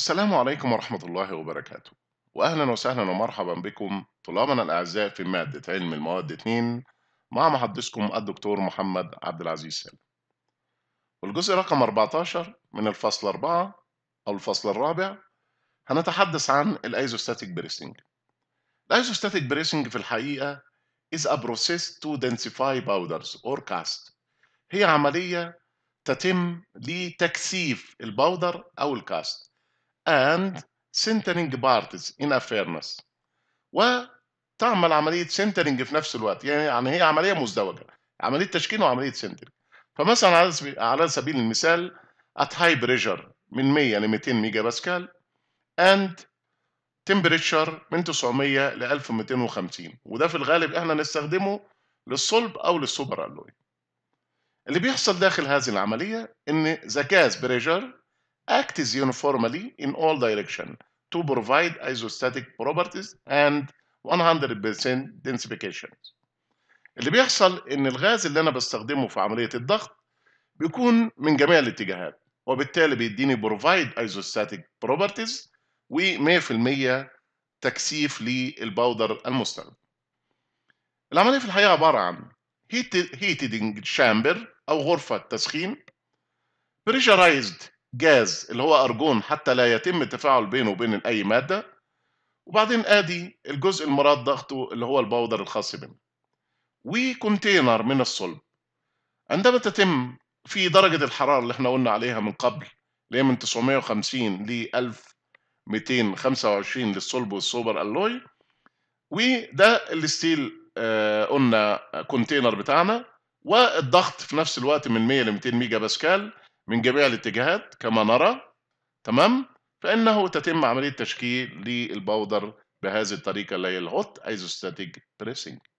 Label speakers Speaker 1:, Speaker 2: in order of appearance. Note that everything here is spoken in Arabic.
Speaker 1: السلام عليكم ورحمة الله وبركاته وأهلا وسهلا ومرحبا بكم طلابنا الأعزاء في مادة علم المواد 2 مع محدثكم الدكتور محمد عبد العزيز سالم والجزء رقم 14 من الفصل 4 أو الفصل الرابع هنتحدث عن الأيزوستاتيك بريسنج الأيزوستاتيك بريسنج في الحقيقة is a process to densify powders or cast هي عملية تتم لتكثيف الباودر أو الكاست and centering parties in a fairness وتعمل عمليه سنترنج في نفس الوقت يعني-, يعني هي عمليه مزدوجه عمليه تشكيل وعمليه سنترنج فمثلا على سبيل المثال at high pressure من 100 ل 200 ميجا باسكال and temperature من 900 ل 1250 وده في الغالب احنا نستخدمه للصلب او للسوبر الوي اللي بيحصل داخل هذه العمليه ان ذا كاز بريجر acts uniformly in all directions to provide isostatic properties and 100% densification. اللي بيحصل ان الغاز اللي انا بستخدمه في عمليه الضغط بيكون من جميع الاتجاهات وبالتالي بيديني بروفايد ايزوستاتيك بروبرتيز و100% تكثيف للباودر المستخدم. العمليه في الحقيقه عباره عن هيتدنج شامبر او غرفه تسخين pressurized جاز اللي هو أرجون حتى لا يتم التفاعل بينه وبين أي مادة وبعدين آدي الجزء المراد ضغطه اللي هو البودر الخاص به وكونتينر من الصلب عندما تتم في درجة الحرارة اللي احنا قلنا عليها من قبل اللي هي من 950 ل 1225 للصلب والسوبر ألوي وده الستيل آه قلنا كونتينر بتاعنا والضغط في نفس الوقت من 100 ل 200 ميجا باسكال من جميع الاتجاهات كما نرى تمام فإنه تتم عملية تشكيل للباودر بهذه الطريقة اللي هي الهوت ايزوستاتيك بريسنج